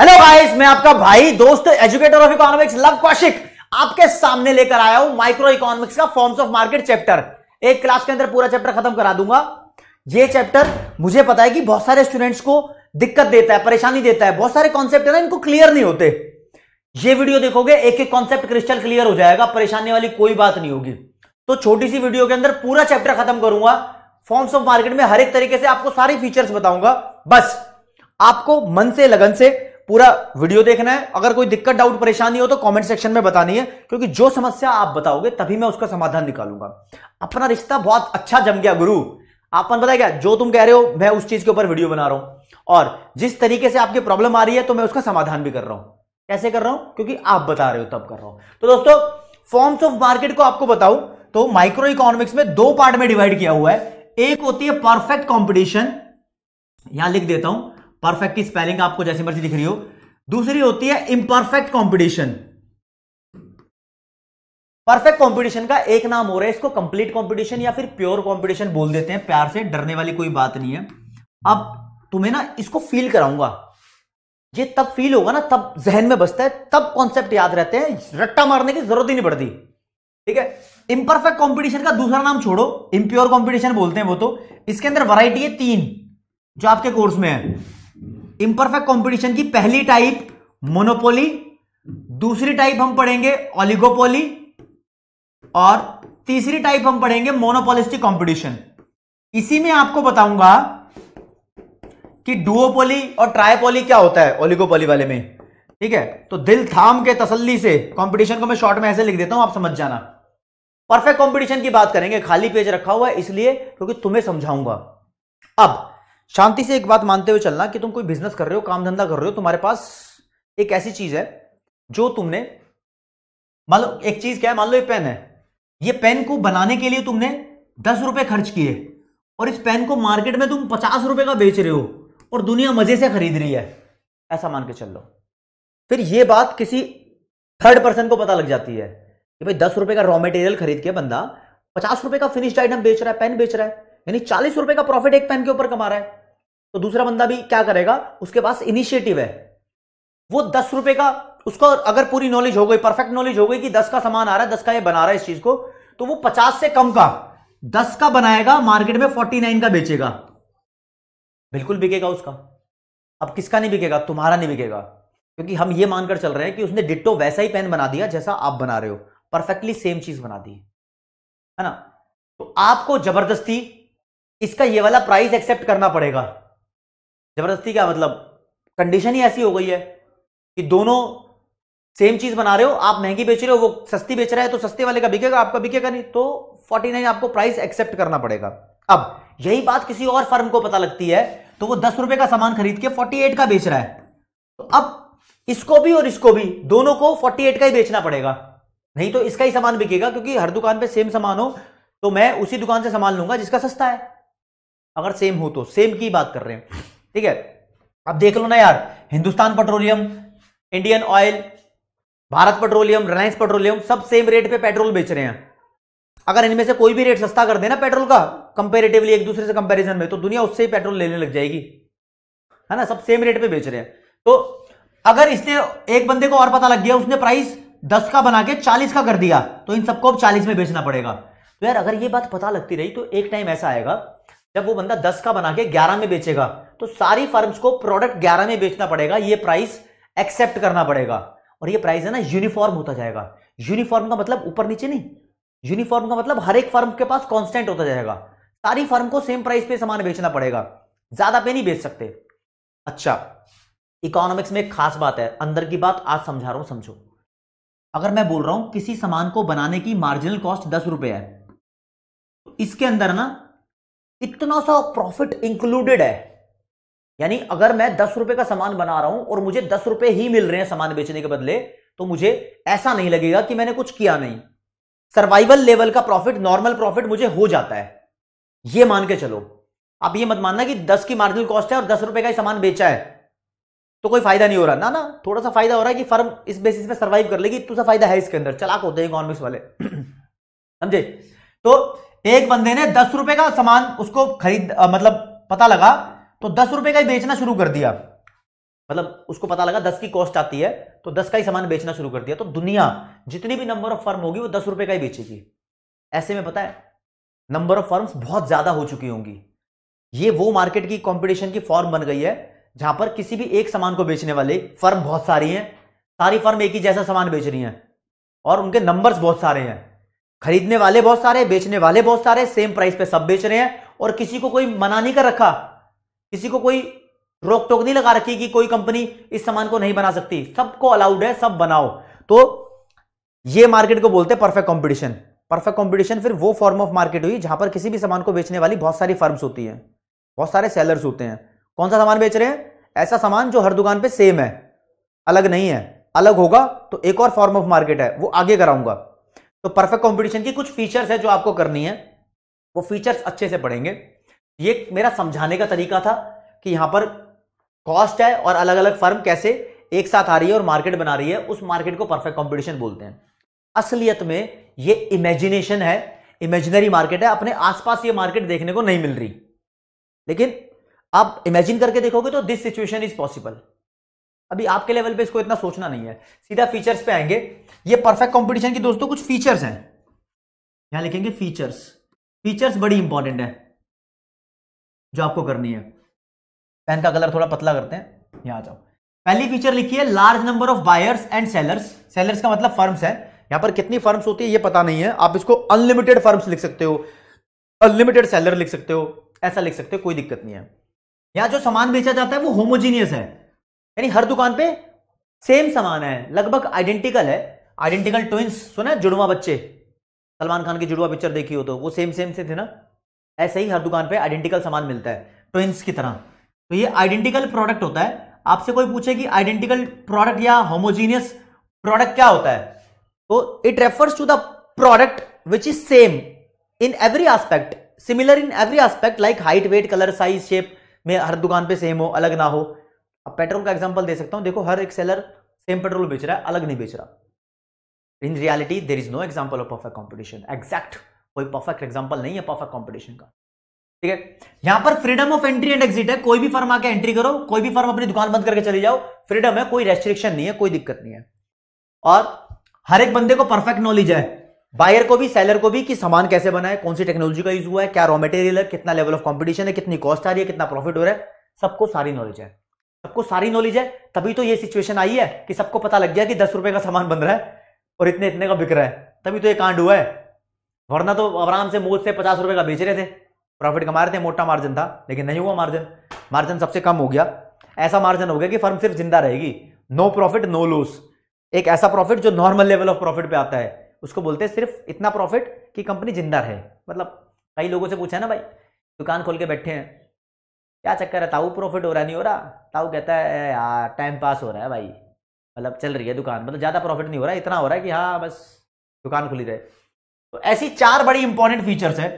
hello guys मैं आपका भाई दोस्त educator of economics Luv Kaushik आपके सामने लेकर आया हूं माइक्रो इकोनॉमिक्स का फॉर्म्स ऑफ मार्केट चैप्टर एक क्लास के अंदर पूरा चैप्टर खत्म करा दूंगा ये चैप्टर मुझे पता है कि बहुत सारे स्टूडेंट्स को दिक्कत देता है परेशानी देता है बहुत सारे कॉन्सेप्ट है ना इनको क्लियर नहीं होते ये वीडियो देखोगे एक एक कॉन्सेप्ट क्रिस्टल क्लियर हो जाएगा परेशानी वाली कोई बात नहीं होगी तो छोटी सी वीडियो के अंदर पूरा चैप्टर खत्म करूंगा फॉर्म्स ऑफ मार्केट में हर एक तरीके से आपको सारी फीचर्स बताऊंगा बस आपको मन से लगन से पूरा वीडियो देखना है अगर कोई दिक्कत डाउट परेशानी हो तो कमेंट सेक्शन में बतानी है क्योंकि जो समस्या आप बताओगे तभी मैं उसका समाधान निकालूंगा अपना रिश्ता बहुत अच्छा जम गया गुरु आपने बताया क्या जो तुम कह रहे हो मैं उस चीज के ऊपर वीडियो बना रहा हूं और जिस तरीके से आपकी प्रॉब्लम आ रही है तो मैं उसका समाधान भी कर रहा हूं कैसे कर रहा हूं क्योंकि आप बता रहे हो तब कर रहा हूं तो दोस्तों फॉर्म्स ऑफ मार्केट को आपको बताऊं तो माइक्रो इकोनॉमिक्स में दो पार्ट में डिवाइड किया हुआ है एक होती है परफेक्ट कॉम्पिटिशन यहां लिख देता हूं परफेक्ट की स्पेलिंग आपको जैसी मर्जी दिख रही हो दूसरी होती है इम्परफेक्ट कॉम्पिटिशन परफेक्ट कंपटीशन का एक नाम हो रहा है इसको कंप्लीट कंपटीशन या फिर प्योर कंपटीशन बोल देते हैं प्यार से डरने वाली कोई बात नहीं है अब तुम्हें ना इसको फील कराऊंगा ये तब फील होगा ना तब जहन में बसता है तब कॉन्सेप्ट याद रहते हैं रट्टा मारने की जरूरत ही नहीं पड़ती ठीक है इम्परफेक्ट कंपटीशन का दूसरा नाम छोड़ो इम्प्योर कंपटीशन बोलते हैं वो तो इसके अंदर वैरायटी है तीन जो आपके कोर्स में है इम्परफेक्ट कंपटीशन की पहली टाइप मोनोपोली दूसरी टाइप हम पढ़ेंगे ऑलिगोपोली और तीसरी टाइप हम पढ़ेंगे मोनोपोलिस्टिक कंपटीशन इसी में आपको बताऊंगा कि डुओपोली और ट्रायपोली क्या होता है ओलिगोपोली वाले में ठीक है तो दिल थाम के तसल्ली से कंपटीशन को मैं शॉर्ट में ऐसे लिख देता हूं आप समझ जाना परफेक्ट कंपटीशन की बात करेंगे खाली पेज रखा हुआ है इसलिए क्योंकि तुम्हें समझाऊंगा अब शांति से एक बात मानते हुए चलना कि तुम कोई बिजनेस कर रहे हो काम धंधा कर रहे हो तुम्हारे पास एक ऐसी चीज है जो तुमने मान लो एक चीज क्या है मान लो ये पेन है ये पेन को बनाने के लिए तुमने दस रुपए खर्च किए और इस पेन को मार्केट में तुम पचास रुपए का बेच रहे हो और दुनिया मजे से खरीद रही है ऐसा मान के चल लो फिर ये बात किसी थर्ड पर्सन को पता लग जाती है कि भाई दस रुपए का रॉ मटेरियल खरीद के बंदा पचास रुपए का फिनिश्ड आइटम बेच रहा है पेन बेच रहा है यानी चालीस रुपए का प्रॉफिट एक पेन के ऊपर कमा रहा है तो दूसरा बंदा भी क्या करेगा उसके पास इनिशिएटिव है वो दस रुपए का उसको अगर पूरी नॉलेज हो गई परफेक्ट नॉलेज हो गई कि दस का सामान आ रहा है दस का ये बना रहा है इस चीज को तो वो पचास से कम का दस का बनाएगा मार्केट में फोर्टी नाइन का बेचेगा बिल्कुल बिकेगा उसका अब किसका नहीं बिकेगा तुम्हारा नहीं बिकेगा क्योंकि हम ये मानकर चल रहे हैं कि उसने डिट्टो वैसा ही पेन बना दिया जैसा आप बना रहे हो परफेक्टली सेम चीज बना दी है ना तो आपको जबरदस्ती इसका ये वाला प्राइस एक्सेप्ट करना पड़ेगा जबरदस्ती क्या मतलब कंडीशन ही ऐसी हो गई है कि दोनों सेम चीज बना रहे हो आप महंगी बेच रहे हो वो सस्ती बेच रहा है तो सस्ते वाले का बिकेगा आपका बिकेगा नहीं तो फोर्टी नाइन आपको प्राइस एक्सेप्ट करना पड़ेगा अब यही बात किसी और फर्म को पता लगती है तो वो दस रुपए का सामान खरीद के फोर्टी एट का बेच रहा है तो अब इसको भी और इसको भी दोनों को फोर्टी एट का ही बेचना पड़ेगा नहीं तो इसका ही सामान बिकेगा क्योंकि हर दुकान पर सेम सामान हो तो मैं उसी दुकान से सामान लूंगा जिसका सस्ता है अगर सेम हो तो सेम की बात कर रहे हैं ठीक है अब देख लो ना यार Hindustan Petroleum Indian Oil Bharat Petroleum Reliance Petroleum सब सेम रेट पे पेट्रोल बेच रहे हैं अगर इनमें से कोई भी रेट सस्ता कर देना पेट्रोल का कंपेरेटिवली एक दूसरे से कंपेरिजन में तो दुनिया उससे ही पेट्रोल लेने लग जाएगी है ना सब सेम रेट पे बेच रहे हैं तो अगर इसने एक बंदे को और पता लग गया उसने प्राइस दस का बना के चालीस का कर दिया तो इन सबको अब चालीस में बेचना पड़ेगा तो यार अगर ये बात पता लगती रही तो एक टाइम ऐसा आएगा जब वो बंदा दस का बना के ग्यारह में बेचेगा तो सारी फर्म्स को प्रोडक्ट ग्यारह में बेचना पड़ेगा ये प्राइस एक्सेप्ट करना पड़ेगा और ये प्राइस है ना यूनिफॉर्म होता जाएगा यूनिफॉर्म का मतलब ऊपर नीचे नहीं यूनिफॉर्म का मतलब हर एक फर्म के पास कॉन्स्टेंट होता जाएगा सारी फर्म को सेम प्राइस पे सामान बेचना पड़ेगा ज्यादा पे नहीं बेच सकते अच्छा इकोनॉमिक्स में एक खास बात है अंदर की बात आज समझा रहा हूं समझो अगर मैं बोल रहा हूं किसी सामान को बनाने की मार्जिनल कॉस्ट दस रुपए है तो इसके अंदर ना इतना सा प्रॉफिट इंक्लूडेड है यानी अगर मैं दस रुपए का सामान बना रहा हूं और मुझे दस रुपए ही मिल रहे हैं सामान बेचने के बदले तो मुझे ऐसा नहीं लगेगा कि मैंने कुछ किया नहीं सर्वाइवल लेवल का प्रॉफिट नॉर्मल प्रॉफिट मुझे हो जाता है यह मान के चलो आप ये मत मानना कि दस की मार्जिनल कॉस्ट है और दस रुपए का ही सामान बेचा है तो कोई फायदा नहीं हो रहा ना ना थोड़ा सा फायदा हो रहा है कि फर्म इस बेसिस पे सर्वाइव कर लेगी तो सा फायदा है इसके अंदर चलाक होते हैं इकोनॉमिक्स वाले समझे तो एक बंदे ने दस रुपए का सामान उसको खरीद मतलब पता लगा तो दस रुपए का ही बेचना शुरू कर दिया मतलब उसको पता लगा दस की कॉस्ट आती है तो दस का ही सामान बेचना शुरू कर दिया तो दुनिया जितनी भी नंबर ऑफ फर्म होगी वो दस रुपए का ही बेचेगी ऐसे में पता है नंबर ऑफ फर्म्स बहुत ज्यादा हो चुकी होंगी ये वो मार्केट की कंपटीशन की फॉर्म बन गई है जहां पर किसी भी एक सामान को बेचने वाले फर्म बहुत सारी हैं सारी फर्म एक ही जैसा सामान बेच रही हैं और उनके नंबर्स बहुत सारे हैं खरीदने वाले बहुत सारे बेचने वाले बहुत सारे सेम प्राइस पे सब बेच रहे हैं और किसी को कोई मना नहीं कर रखा किसी को कोई रोक टोक नहीं लगा रखी कि कोई कंपनी इस सामान को नहीं बना सकती सबको अलाउड है सब बनाओ तो ये मार्केट को बोलते हैं परफेक्ट कंपटीशन परफेक्ट कंपटीशन फिर वो फॉर्म ऑफ मार्केट हुई जहां पर किसी भी सामान को बेचने वाली बहुत सारी फर्म्स होती हैं बहुत सारे सेलर्स होते हैं कौन सा सामान बेच रहे हैं ऐसा सामान जो हर दुकान पर सेम है अलग नहीं है अलग होगा तो एक और फॉर्म ऑफ मार्केट है वो आगे कराऊंगा तो परफेक्ट कॉम्पिटिशन की कुछ फीचर्स है जो आपको करनी है वो फीचर्स अच्छे से पढ़ेंगे ये मेरा समझाने का तरीका था कि यहां पर कॉस्ट है और अलग अलग फर्म कैसे एक साथ आ रही है और मार्केट बना रही है उस मार्केट को परफेक्ट कॉम्पिटिशन बोलते हैं असलियत में ये इमेजिनेशन है इमेजिनरी मार्केट है अपने आसपास ये मार्केट देखने को नहीं मिल रही लेकिन आप इमेजिन करके देखोगे तो दिस सिचुएशन इज पॉसिबल अभी आपके लेवल पे इसको इतना सोचना नहीं है सीधा फीचर्स पे आएंगे ये परफेक्ट कंपटीशन की दोस्तों कुछ फीचर्स हैं यहां लिखेंगे फीचर्स फीचर्स बड़ी इंपॉर्टेंट है जो आपको करनी है पेन का कलर थोड़ा पतला करते हैं यहां जाओ पहली फीचर लिखी है large number of buyers and sellers sellers का मतलब फर्म्स है यहां पर कितनी फर्म्स होती है ये पता नहीं है आप इसको अनलिमिटेड फर्म्स लिख सकते हो अनलिमिटेड सेलर लिख सकते हो ऐसा लिख सकते हो कोई दिक्कत नहीं है यहां जो सामान बेचा जाता है वो होमोजीनियस है यानी हर दुकान पे सेम सामान है लगभग आइडेंटिकल है आइडेंटिकल ट्विंस सुना जुड़वा बच्चे सलमान खान की जुड़वा पिक्चर देखी हो तो वो सेम सेम से थे ना ऐसे ही हर दुकान पे आइडेंटिकल सामान मिलता है ट्विंस की तरह तो ये आइडेंटिकल प्रोडक्ट होता है आपसे कोई पूछे कि आइडेंटिकल प्रोडक्ट या होमोजीनियस प्रोडक्ट क्या होता है तो it refers to the product which is same in every aspect similar in every aspect like height weight colour size shape में हर दुकान पे सेम हो अलग ना हो अब पेट्रोल का एग्जांपल दे सकता हूं देखो हर एक सेलर सेम पेट्रोल बेच रहा है अलग नहीं बेच रहा in reality there is no example of perfect competition exact कोई परफेक्ट एग्जाम्पल नहीं है परफेक्ट कॉम्पिटिशन का ठीक है यहां पर freedom of entry and exit है कोई भी फर्म आके एंट्री करो कोई भी फर्म अपनी दुकान बंद करके चले जाओ फ्रीडम है कोई रेस्ट्रिक्शन नहीं है कोई दिक्कत नहीं है और हर एक बंदे को परफेक्ट नॉलेज है बायर को भी सेलर को भी कि सामान कैसे बनाए कौन सी टेक्नोलॉजी का यूज हुआ है क्या रॉ मटेरियल है कितना लेवल ऑफ कंपटीशन है कितनी कॉस्ट आ रही है कितना प्रॉफिट हो रहा है सबको सारी नॉलेज है सबको सारी नॉलेज है तभी तो ये सिचुएशन आई है कि सबको पता लग गया कि दस रुपए का सामान बन रहा है और इतने इतने का बिक रहा है तभी तो ये कांड हुआ है वरना तो आराम से मोद से पचास रुपए का बेच रहे थे प्रॉफिट कमा रहे थे मोटा मार्जिन था लेकिन नहीं हुआ मार्जिन मार्जिन सबसे कम हो गया ऐसा मार्जिन हो गया कि फर्म सिर्फ जिंदा रहेगी नो प्रॉफिट नो लॉस एक ऐसा प्रॉफिट जो नॉर्मल लेवल ऑफ प्रॉफिट पे आता है उसको बोलते हैं सिर्फ इतना प्रॉफिट कि कंपनी जिंदा रहे मतलब कई लोगों से पूछा है ना भाई दुकान खोल के बैठे हैं क्या चक्कर है ताऊ प्रॉफिट हो रहा नहीं हो रहा ताऊ कहता है यार टाइम पास हो रहा है भाई मतलब चल रही है दुकान मतलब ज़्यादा प्रॉफिट नहीं हो रहा है इतना हो रहा है कि हाँ बस दुकान खुली रहे तो ऐसी चार बड़ी इंपॉर्टेंट फीचर्स है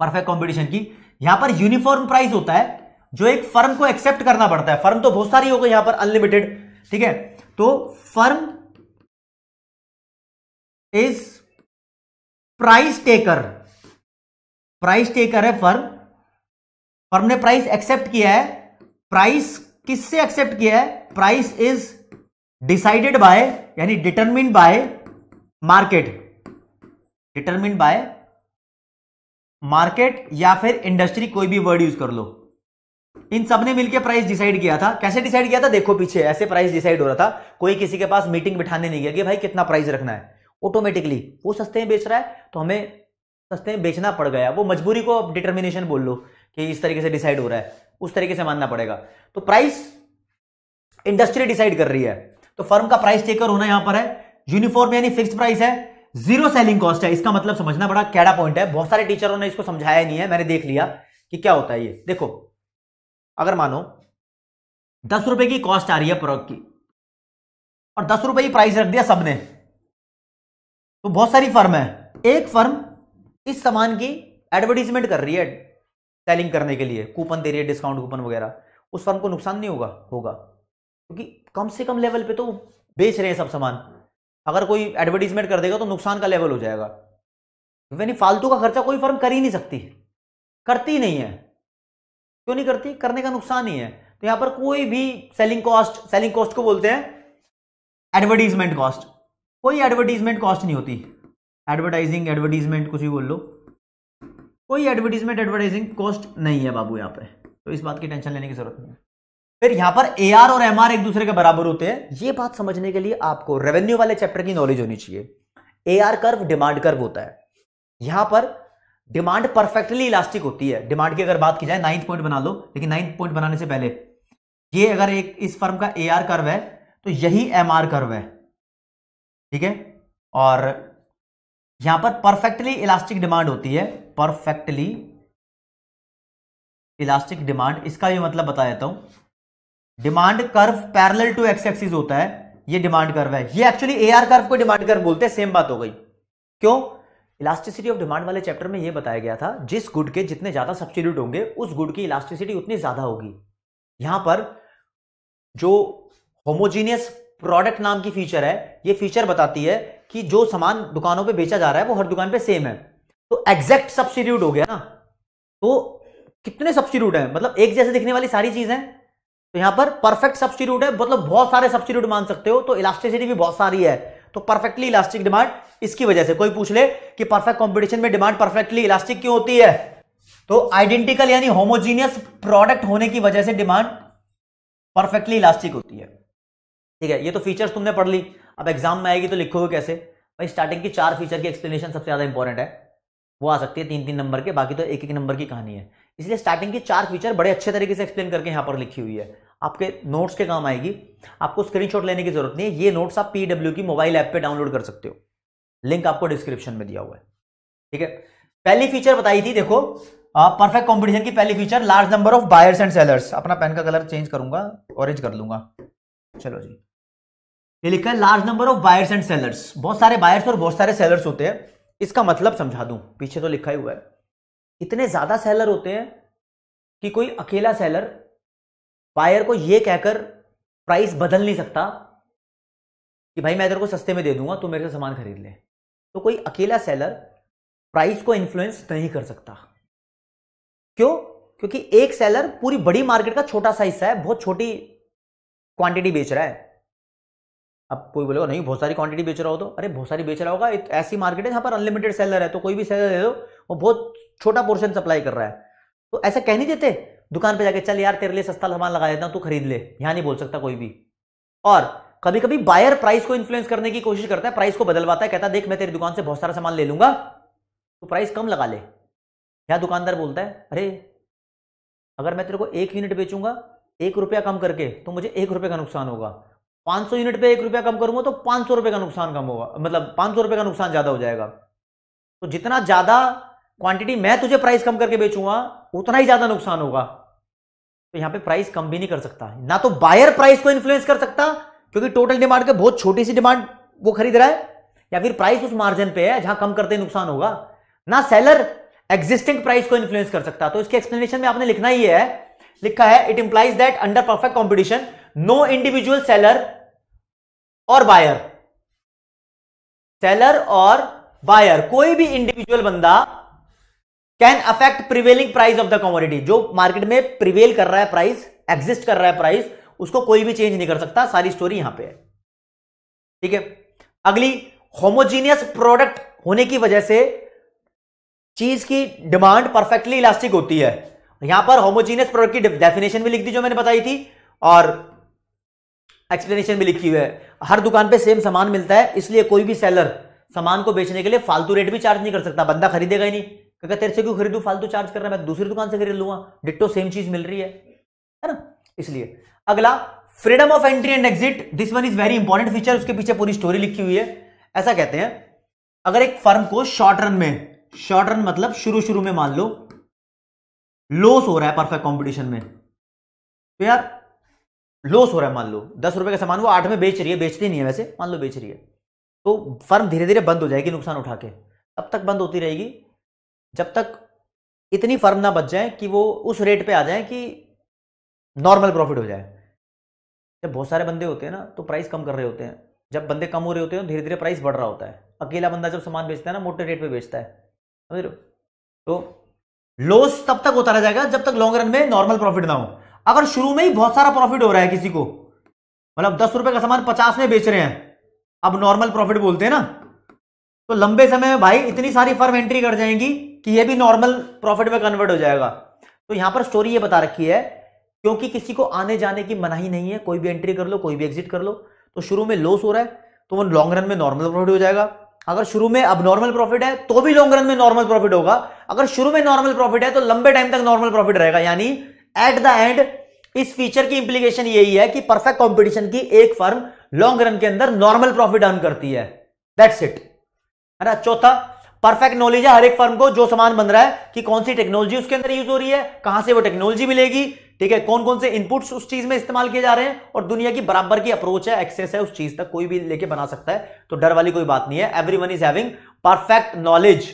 परफेक्ट कॉम्पिटिशन की यहां पर यूनिफॉर्म प्राइस होता है जो एक फर्म को एक्सेप्ट करना पड़ता है फर्म तो बहुत सारी हो गई यहां पर अनलिमिटेड ठीक है तो firm is price taker price taker है फर्म फर्म ने प्राइस एक्सेप्ट किया है प्राइस किससे एक्सेप्ट किया है प्राइस इज डिसाइडेड बाय यानी determine by market determine by market या फिर इंडस्ट्री कोई भी वर्ड यूज कर लो इन सब ने मिलकर प्राइस डिसाइड किया था कैसे डिसाइड किया था देखो पीछे ऐसे प्राइस डिसाइड हो रहा था कोई किसी के पास मीटिंग बिठाने नहीं गया कि भाई कितना प्राइस रखना है ऑटोमेटिकली वो सस्ते में बेच रहा है तो हमें सस्ते में बेचना पड़ गया वो मजबूरी को डिटर्मिनेशन बोल लो कि इस तरीके से डिसाइड हो रहा है उस तरीके से मानना पड़ेगा तो प्राइस इंडस्ट्री डिसाइड कर रही है तो फर्म का प्राइस टेकर होना यहां पर है यूनिफॉर्म यानी फिक्स प्राइस है जीरो सेलिंग कॉस्ट है इसका मतलब समझना बड़ा कैडा पॉइंट है बहुत सारे टीचरों ने इसको समझाया नहीं है मैंने देख लिया कि क्या होता है ये देखो अगर मानो दस रुपए की कॉस्ट आ रही है प्रोडक्ट की और दस रुपए की प्राइस रख दिया सबने तो बहुत सारी फर्म है एक फर्म इस सामान की एडवर्टीजमेंट कर रही है सेलिंग करने के लिए कूपन दे रही है डिस्काउंट कूपन वगैरह उस फर्म को नुकसान नहीं होगा होगा क्योंकि कम से कम लेवल पे तो बेच रहे हैं सब सामान अगर कोई एडवर्टीजमेंट कर देगा तो नुकसान का लेवल हो जाएगा यानी फालतू का खर्चा कोई फर्म कर ही नहीं सकती करती नहीं है क्यों नहीं करती करने का नुकसान ही है तो यहां पर कोई भी सेलिंग कॉस्ट सेलिंग कॉस्ट को बोलते हैं एडवर्टीजमेंट कॉस्ट कोई एडवर्टीजमेंट कॉस्ट नहीं होती एडवर्टाइजिंग एडवर्टीजमेंट कुछ भी बोल लो कोई एडवर्टीजमेंट एडवर्टाइजिंग कॉस्ट नहीं है बाबू यहाँ पर तो इस बात की टेंशन लेने की जरूरत नहीं है फिर यहां पर ए आर और एम आर एक दूसरे के बराबर होते हैं ये बात समझने के लिए आपको रेवेन्यू वाले चैप्टर की नॉलेज होनी चाहिए A R curve demand curve होता है यहां पर डिमांड परफेक्टली इलास्टिक होती है डिमांड की अगर बात की जाए नाइन्थ पॉइंट बना लो लेकिन नाइन्थ पॉइंट बनाने से पहले ये अगर एक इस फर्म का ए आर कर्व है तो यही एम आर कर्व है ठीक है और यहां पर परफेक्टली इलास्टिक डिमांड होती है परफेक्टली इलास्टिक डिमांड इसका भी मतलब बता देता हूं demand curve parallel to X axis होता है ये डिमांड कर्व है ये एक्चुअली ए आर कर्व को डिमांड कर्व बोलते हैं सेम बात हो गई क्यों इलास्टिसिटी ऑफ डिमांड वाले चैप्टर में ये बताया गया था जिस गुड के जितने ज्यादा सब्सिट्यूट होंगे उस गुड की इलास्टिसिटी उतनी ज्यादा होगी यहां पर जो होमोजीनियस प्रोडक्ट नाम की फीचर है ये फीचर बताती है कि जो सामान दुकानों पे बेचा जा रहा है वो हर दुकान पे सेम है तो एग्जैक्ट सब्सिट्यूट हो गया ना तो कितने सब्सिट्यूट है मतलब एक जैसे दिखने वाली सारी चीजें तो यहां पर परफेक्ट सब्सटीट्यूट है मतलब बहुत सारे सब्सटीट्यूट मान सकते हो तो इलास्टिसिटी भी बहुत सारी है तो परफेक्टली इलास्टिक डिमांड इसकी वजह से कोई पूछ ले कि परफेक्ट कॉम्पिटिशन में डिमांड परफेक्टली इलास्टिक क्यों होती है तो आइडेंटिकल यानी होमोजीनियस प्रोडक्ट होने की वजह से डिमांड परफेक्टली इलास्टिक होती है ठीक है ये तो फीचर्स तुमने पढ़ ली अब एग्जाम में आएगी तो लिखोगे कैसे भाई स्टार्टिंग की चार फीचर की एक्सप्लेनेशन सबसे ज्यादा इंपॉर्टेंट है वो आ सकती है तीन तीन नंबर के बाकी तो एक एक नंबर की कहानी है इसलिए स्टार्टिंग की चार फीचर बड़े अच्छे तरीके से एक्सप्लेन करके यहां पर लिखी हुई है आपके नोट्स के काम आएगी आपको स्क्रीनशॉट लेने की जरूरत नहीं है ये नोट्स आप पीडब्ल्यू की मोबाइल ऐप पे डाउनलोड कर सकते हो लिंक आपको डिस्क्रिप्शन में दिया हुआ है ठीक है पहली फीचर बताई थी देखो परफेक्ट कॉम्पिटिशन की पहली feature large number of buyers and sellers अपना पेन का कलर चेंज करूंगा ऑरेंज कर लूंगा चलो जी ये लिखा है large number of buyers and sellers बहुत सारे बायर्स और बहुत सारे सेलर्स होते हैं इसका मतलब समझा दूं पीछे तो लिखा ही हुआ है इतने ज्यादा सेलर होते हैं कि कोई अकेला सेलर बायर को यह कहकर प्राइस बदल नहीं सकता कि भाई मैं तेरे को सस्ते में दे दूंगा तू मेरे से सामान खरीद ले तो कोई अकेला सेलर प्राइस को इन्फ्लुएंस नहीं कर सकता क्यों क्योंकि एक सेलर पूरी बड़ी मार्केट का छोटा सा हिस्सा है बहुत छोटी क्वांटिटी बेच रहा है अब कोई बोलेगा नहीं बहुत सारी क्वांटिटी बेच रहा हो तो अरे बहुत सारी बेच रहा होगा ऐसी मार्केट है जहां पर अनलिमिटेड सेलर है तो कोई भी सेलर दे दो वो बहुत छोटा पोर्शन सप्लाई कर रहा है तो ऐसा कह नहीं देते दुकान पे जाके चल यार तेरे लिए सस्ता सामान लगा देता हूँ तू खरीद ले यहाँ नहीं बोल सकता कोई भी और कभी कभी बायर प्राइस को इन्फ्लुएंस करने की कोशिश करता है प्राइस को बदलवाता है कहता है देख मैं तेरी दुकान से बहुत सारा सामान ले लूंगा तो प्राइस कम लगा ले यहाँ दुकानदार बोलता है अरे अगर मैं तेरे को एक यूनिट बेचूंगा एक रुपया कम करके तो मुझे एक रुपये का नुकसान होगा पाँच सौ यूनिट पे एक रुपया कम करूंगा तो पाँच सौ रुपये का नुकसान कम होगा मतलब पाँच सौ रुपये का नुकसान ज़्यादा हो जाएगा तो जितना ज़्यादा क्वांटिटी मैं तुझे प्राइस कम करके बेचूंगा उतना ही ज्यादा नुकसान होगा तो यहां पे प्राइस कम भी नहीं कर सकता ना तो बायर प्राइस को इन्फ्लुएंस कर सकता क्योंकि टोटल डिमांड के बहुत छोटी सी डिमांड वो खरीद रहा है या फिर प्राइस उस मार्जिन पे है जहां कम करते नुकसान होगा ना सेलर एग्जिस्टिंग प्राइस को इन्फ्लुएंस कर सकता तो इसके एक्सप्लेनेशन में आपने लिखना ही है लिखा है it implies that under perfect competition no individual seller और बायर सेलर और बायर कोई भी इंडिविजुअल बंदा can affect prevailing price of the commodity जो मार्केट में प्रिवेल कर रहा है प्राइस एग्जिस्ट कर रहा है प्राइस उसको कोई भी चेंज नहीं कर सकता सारी स्टोरी यहां पे है ठीक है अगली होमोजीनियस प्रोडक्ट होने की वजह से चीज की डिमांड परफेक्टली इलास्टिक होती है यहां पर होमोजीनियस प्रोडक्ट की डेफिनेशन भी लिख दी जो मैंने बताई थी और एक्सप्लेनेशन भी लिखी हुई है हर दुकान पे सेम सामान मिलता है इसलिए कोई भी सेलर सामान को बेचने के लिए फालतू रेट भी चार्ज नहीं कर सकता बंदा खरीदेगा ही नहीं मैं तेरे से क्यों खरीदू फालतू चार्ज कर रहा है मैं दूसरी दुकान से खरीद लूंगा डिट्टो सेम चीज मिल रही है है ना इसलिए अगला freedom of entry and exit this one is very important feature उसके पीछे पूरी स्टोरी लिखी हुई है ऐसा कहते हैं अगर एक फर्म को शॉर्ट रन में शॉर्ट रन मतलब शुरू शुरू में मान लो लॉस हो रहा है परफेक्ट कॉम्पिटिशन में तो यार लॉस हो रहा है मान लो दस रुपए का सामान वो आठ में बेच रही है बेचती नहीं है वैसे मान लो बेच रही है तो फर्म धीरे धीरे बंद हो जाएगी नुकसान उठा के तब तक बंद होती रहेगी जब तक इतनी फर्म ना बच जाए कि वो उस रेट पे आ जाए कि नॉर्मल प्रॉफिट हो जाए जब बहुत सारे बंदे होते हैं ना तो प्राइस कम कर रहे होते हैं जब बंदे कम हो रहे होते हैं धीरे धीरे प्राइस बढ़ रहा होता है अकेला बंदा जब सामान बेचता है ना मोटे रेट पे बेचता है समझ रहे हो तो लॉस तब तक होता रह जाएगा जब तक लॉन्ग रन में नॉर्मल प्रॉफिट ना हो अगर शुरू में ही बहुत सारा प्रॉफिट हो रहा है किसी को मतलब दस रुपए का सामान पचास में बेच रहे हैं अब नॉर्मल प्रॉफिट बोलते हैं ना तो लंबे समय में भाई इतनी सारी फर्म एंट्री कर जाएंगी कि ये भी नॉर्मल प्रॉफिट में कन्वर्ट हो जाएगा तो यहां पर स्टोरी ये बता रखी है क्योंकि किसी को आने जाने की मनाही नहीं है कोई भी एंट्री कर लो कोई भी एग्जिट कर लो तो शुरू में लॉस हो रहा है तो वो लॉन्ग रन में नॉर्मल प्रॉफिट हो जाएगा अगर शुरू में अब नॉर्मल प्रॉफिट है तो भी लॉन्ग रन में नॉर्मल प्रॉफिट होगा अगर शुरू में नॉर्मल प्रॉफिट है तो लंबे टाइम तक नॉर्मल प्रॉफिट रहेगा यानी एट द एंड इस फीचर की इंप्लीकेशन यही है कि परफेक्ट कॉम्पिटिशन की एक फर्म लॉन्ग रन के अंदर नॉर्मल प्रॉफिट अर्न करती है दैट्स इट है ना चौथा परफेक्ट नॉलेज है हर एक फर्म को जो सामान बन रहा है कि कौन सी टेक्नोलॉजी उसके अंदर यूज हो रही है कहां से वो टेक्नोलॉजी मिलेगी ठीक है कौन कौन से इनपुट्स उस चीज में इस्तेमाल किए जा रहे हैं और दुनिया की बराबर की अप्रोच है एक्सेस है उस चीज तक कोई भी लेके बना सकता है तो डर वाली कोई बात नहीं है every is having perfect knowledge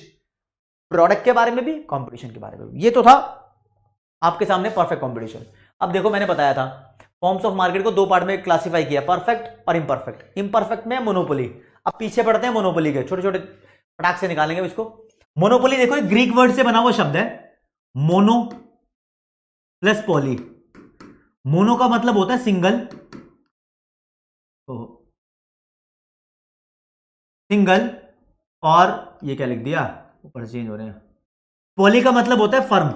product के बारे में भी कॉम्पिटिशन के बारे में भी ये तो था आपके सामने परफेक्ट कॉम्पिटिशन अब देखो मैंने बताया था फॉर्म्स ऑफ मार्केट को दो पार्ट में क्लासिफाई किया परफेक्ट और इम्परफेक्ट इम्परफेक्ट में मोनोपोली अब पीछे पड़ते हैं मोनोपोली के छोटे छोटे फटाक से निकालेंगे इसको मोनोपोली देखो एक ग्रीक वर्ड से बना हुआ शब्द है मोनो प्लस पॉली मोनो का मतलब होता है सिंगल सिंगल और ये क्या लिख दिया ऊपर चेंज हो रहे हैं पॉली का मतलब होता है फर्म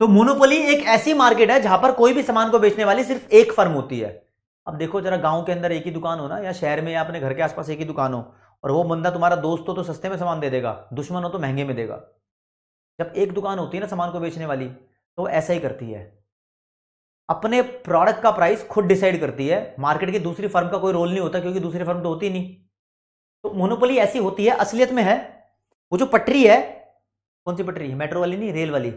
तो मोनोपोली एक ऐसी मार्केट है जहां पर कोई भी सामान को बेचने वाली सिर्फ एक फर्म होती है अब देखो जरा गांव के अंदर एक ही दुकान हो ना या शहर में या अपने घर के आसपास एक ही दुकान हो और वो बंदा तुम्हारा दोस्त हो तो सस्ते में सामान दे देगा दुश्मन हो तो महंगे में देगा जब एक दुकान होती है ना सामान को बेचने वाली तो ऐसा ही करती है अपने प्रोडक्ट का प्राइस खुद डिसाइड करती है मार्केट की दूसरी फर्म का कोई रोल नहीं होता क्योंकि दूसरी फर्म तो होती नहीं तो मोनोपोली ऐसी होती है असलियत में है वो जो पटरी है कौन सी पटरी मेट्रो वाली नहीं रेल वाली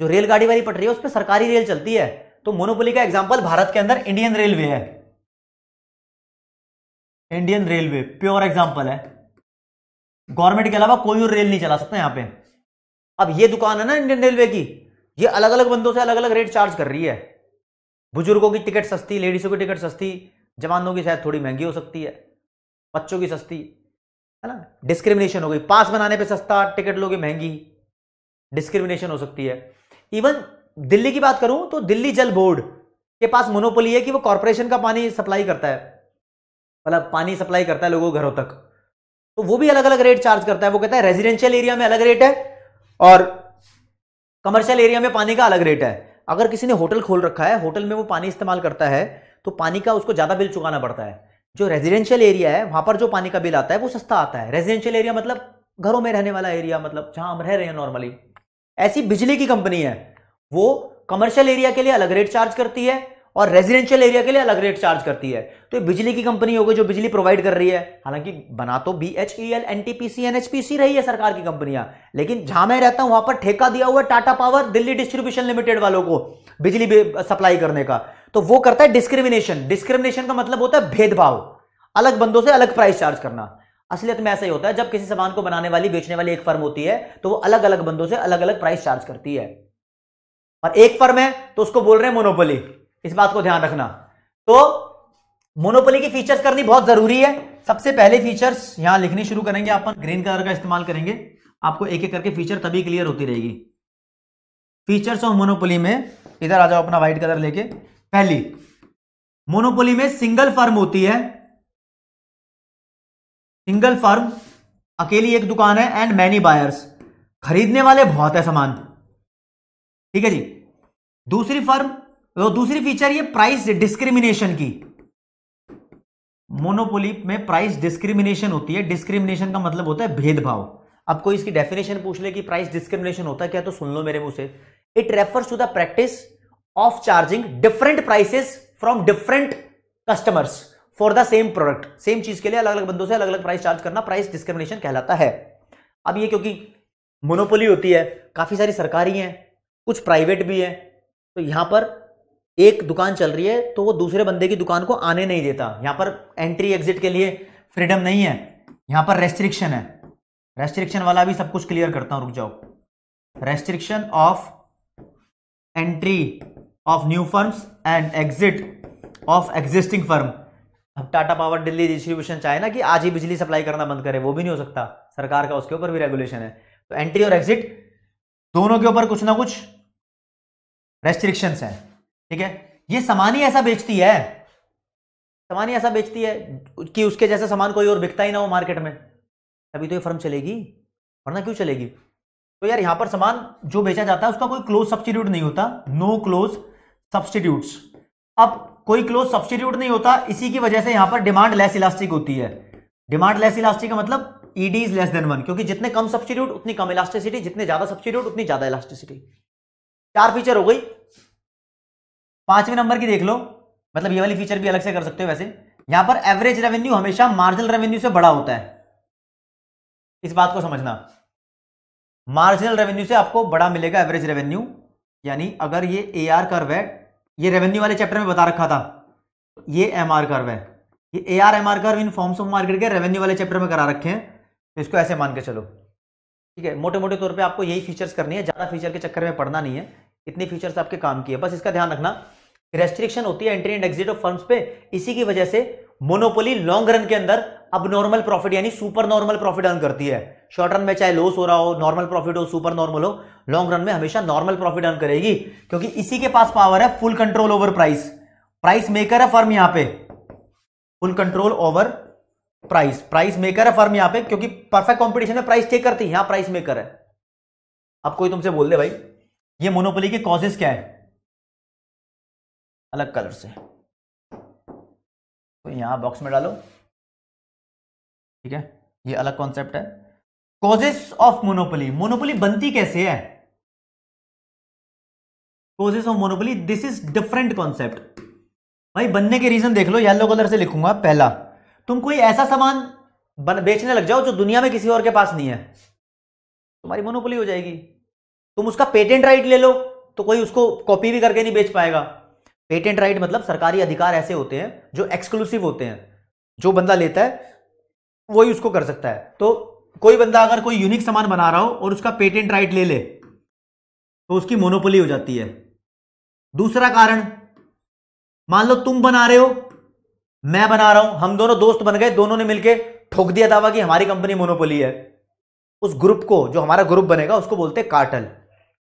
जो रेलगाड़ी वाली पटरी है उस पर सरकारी रेल चलती है तो मोनोपोली का एग्जाम्पल भारत के अंदर इंडियन रेलवे है इंडियन रेलवे प्योर एग्जाम्पल है गवर्नमेंट के अलावा कोई और रेल नहीं चला सकता यहाँ पे अब ये दुकान है ना इंडियन रेलवे की ये अलग अलग बंदों से अलग अलग रेट चार्ज कर रही है बुजुर्गों की टिकट सस्ती लेडीज़ों की टिकट सस्ती जवानों की शायद थोड़ी महंगी हो सकती है बच्चों की सस्ती है ना डिस्क्रिमिनेशन हो गई पास बनाने पे सस्ता टिकट लोगे महंगी डिस्क्रिमिनेशन हो सकती है इवन दिल्ली की बात करूं तो दिल्ली जल बोर्ड के पास मोनोपोली है कि वो कॉरपोरेशन का पानी सप्लाई करता है मतलब पानी सप्लाई करता है लोगों घरों तक तो वो भी अलग अलग रेट चार्ज करता है वो कहता है रेजिडेंशियल एरिया में अलग रेट है और कमर्शियल एरिया में पानी का अलग रेट है अगर किसी ने होटल खोल रखा है होटल में वो पानी इस्तेमाल करता है तो पानी का उसको ज़्यादा बिल चुकाना पड़ता है जो रेजिडेंशियल एरिया है वहां पर जो पानी का बिल आता है वो सस्ता आता है रेजिडेंशियल एरिया मतलब घरों में रहने वाला एरिया मतलब जहां हम रह रहे हैं नॉर्मली ऐसी बिजली की कंपनी है वो कमर्शियल एरिया के लिए अलग रेट चार्ज करती है और रेजिडेंशियल एरिया के लिए अलग रेट चार्ज करती है तो ये बिजली की कंपनी होगी जो बिजली प्रोवाइड कर रही है हालांकि बना तो B H E L N T P C N H P C रही है सरकार की कंपनियां लेकिन जहां मैं रहता हूं वहां पर ठेका दिया हुआ है Tata Power Delhi Distribution Limited वालों को बिजली सप्लाई करने का तो वो करता है डिस्क्रिमिनेशन डिस्क्रिमिनेशन का मतलब होता है भेदभाव अलग बंदों से अलग प्राइस चार्ज करना असलियत में ऐसा ही होता है जब किसी सामान को बनाने वाली बेचने वाली एक फर्म होती है तो वो अलग अलग बंदों से अलग अलग प्राइस चार्ज करती है और एक फर्म है तो उसको बोल रहे हैं मोनोपोली इस बात को ध्यान रखना तो मोनोपोली की फीचर्स करनी बहुत जरूरी है सबसे पहले फीचर्स यहां लिखनी शुरू करेंगे अपन ग्रीन कलर का इस्तेमाल करेंगे आपको एक एक करके फीचर तभी क्लियर होती रहेगी फीचर्स ऑफ मोनोपोली में इधर आ जाओ अपना व्हाइट कलर लेके पहली मोनोपोली में सिंगल फर्म होती है सिंगल फर्म अकेली एक दुकान है एंड मैनी बायर्स खरीदने वाले बहुत है सामान ठीक है जी दूसरी फर्म तो दूसरी फीचर ये प्राइस डिस्क्रिमिनेशन की मोनोपोली में प्राइस डिस्क्रिमिनेशन होती है डिस्क्रिमिनेशन का मतलब होता है भेदभाव अब कोई इसकी डेफिनेशन पूछ ले कि प्राइस डिस्क्रिमिनेशन होता क्या तो सुन लो मेरे मुंह से it refers to the practice of charging different prices from different customers for the same product same चीज के लिए अलग अलग बंदों से अलग अलग प्राइस चार्ज करना प्राइस डिस्क्रिमिनेशन कहलाता है अब ये क्योंकि मोनोपोली होती है काफी सारी सरकारी हैं कुछ प्राइवेट भी है तो यहां पर एक दुकान चल रही है तो वो दूसरे बंदे की दुकान को आने नहीं देता यहां पर एंट्री एग्जिट के लिए फ्रीडम नहीं है यहां पर रेस्ट्रिक्शन है रेस्ट्रिक्शन वाला भी सब कुछ क्लियर करता हूं रुक जाओ restriction of entry of new firms and exit of existing firm अब टाटा पावर दिल्ली डिस्ट्रीब्यूशन चाहे ना कि आज ही बिजली सप्लाई करना बंद करे वो भी नहीं हो सकता सरकार का उसके ऊपर भी रेगुलेशन है तो एंट्री और एग्जिट दोनों के ऊपर कुछ ना कुछ रेस्ट्रिक्शंस हैं ठीक है ये सामान ही ऐसा बेचती है सामान ही ऐसा बेचती है कि उसके जैसा सामान कोई और बिकता ही ना हो मार्केट में तभी तो ये फर्म चलेगी वरना क्यों चलेगी तो यार यहां पर सामान जो बेचा जाता है उसका कोई क्लोज सब्सटीट्यूट नहीं होता नो क्लोज सब्सटीट्यूट्स अब कोई क्लोज सब्सटीट्यूट नहीं होता इसी की वजह से यहां पर डिमांड लेस इलास्टिक होती है डिमांड लेस इलास्टिक का मतलब ED is less than one क्योंकि जितने कम सब्सटीट्यूट उतनी कम इलास्टिसिटी जितने ज्यादा सब्सटीट्यूट उतनी ज्यादा इलास्टिसिटी चार फीचर हो गई पांचवें नंबर की देख लो मतलब ये वाली फीचर भी अलग से कर सकते हो वैसे यहां पर एवरेज रेवेन्यू हमेशा मार्जिनल रेवेन्यू से बड़ा होता है इस बात को समझना मार्जिनल रेवेन्यू से आपको बड़ा मिलेगा एवरेज रेवेन्यू यानी अगर ये ए आर कर्व है ये रेवेन्यू वाले चैप्टर में बता रखा था ये एम आर कर्व है ये A R M R curve in forms of market के रेवेन्यू वाले चैप्टर में करा रखे हैं तो इसको ऐसे मान के चलो ठीक है मोटे मोटे तौर पे आपको यही फीचर्स करनी है ज़्यादा फीचर के चक्कर में पढ़ना नहीं है इतने फीचर्स आपके काम की है बस इसका ध्यान रखना रेस्ट्रिक्शन होती है entry and exit of firms पे इसी की वजह से मोनोपोली लॉन्ग रन के अंदर अब नॉर्मल प्रॉफिट यानी सुपर नॉर्मल प्रॉफिट अर्न करती है शॉर्ट रन में चाहे लॉस हो रहा हो नॉर्मल प्रॉफिट हो सुपर नॉर्मल हो लॉन्ग रन में हमेशा नॉर्मल प्रॉफिट अर्न करेगी क्योंकि इसी के पास पावर है full control over price price maker है फर्म यहां पे full control over price price maker है फर्म यहां पे क्योंकि परफेक्ट कॉम्पिटिशन में प्राइस चेक करती है यहां प्राइस मेकर है अब कोई तुमसे बोल दे भाई ये मोनोपोली के कॉजेस क्या है अलग कलर से तो यहां बॉक्स में डालो ठीक है ये अलग कॉन्सेप्ट है कॉजेस ऑफ मोनोपोली मोनोपोली बनती कैसे है causes of monopoly this is different concept भाई बनने के रीजन देख लो येलो कलर से लिखूंगा पहला तुम कोई ऐसा सामान बेचने लग जाओ जो दुनिया में किसी और के पास नहीं है तुम्हारी मोनोपोली हो जाएगी तुम उसका पेटेंट राइट ले लो तो कोई उसको कॉपी भी करके नहीं बेच पाएगा पेटेंट राइट मतलब सरकारी अधिकार ऐसे होते हैं जो एक्सक्लूसिव होते हैं जो बंदा लेता है वही उसको कर सकता है तो कोई बंदा अगर कोई यूनिक सामान बना रहा हो और उसका पेटेंट राइट ले ले तो उसकी मोनोपोली हो जाती है दूसरा कारण मान लो तुम बना रहे हो मैं बना रहा हूं हम दोनों दोस्त बन गए दोनों ने मिलकर ठोक दिया दावा कि हमारी कंपनी मोनोपोली है उस ग्रुप को जो हमारा ग्रुप बनेगा उसको बोलते हैं कार्टल